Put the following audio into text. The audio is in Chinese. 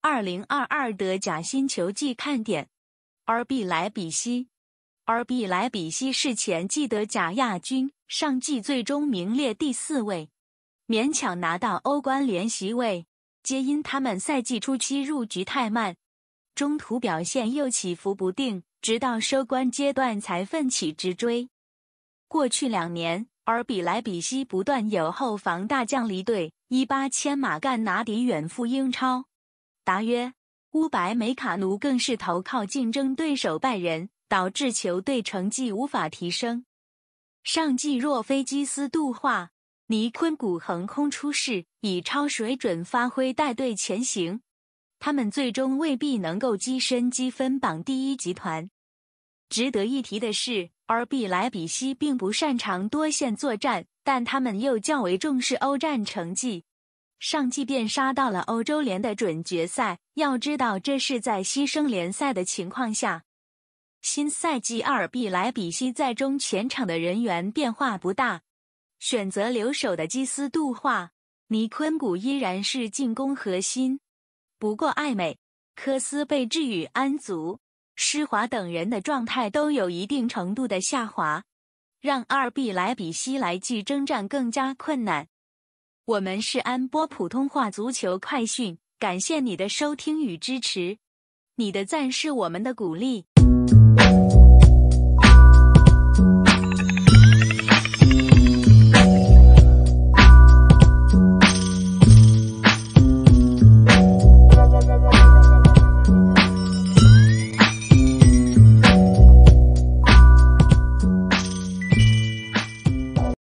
二零二二德甲新球季看点，尔比莱比锡。尔比莱比锡是前季德甲亚军，上季最终名列第四位，勉强拿到欧冠联席位，皆因他们赛季初期入局太慢，中途表现又起伏不定，直到收官阶段才奋起直追。过去两年，尔比莱比锡不断有后防大将离队，一八千马干拿迪远赴英超。答曰：乌白梅卡奴更是投靠竞争对手拜仁，导致球队成绩无法提升。上季若非基斯杜化尼坤古横空出世，以超水准发挥带队前行，他们最终未必能够跻身积分榜第一集团。值得一提的是，RB 莱比锡并不擅长多线作战，但他们又较为重视欧战成绩。上季便杀到了欧洲联的准决赛，要知道这是在牺牲联赛的情况下。新赛季二 B 莱比锡在中前场的人员变化不大，选择留守的基斯杜化尼坤古依然是进攻核心，不过艾美科斯被置于安足施华等人的状态都有一定程度的下滑，让二 B 莱比锡来季征战更加困难。我们是安波普通话足球快讯，感谢你的收听与支持，你的赞是我们的鼓励。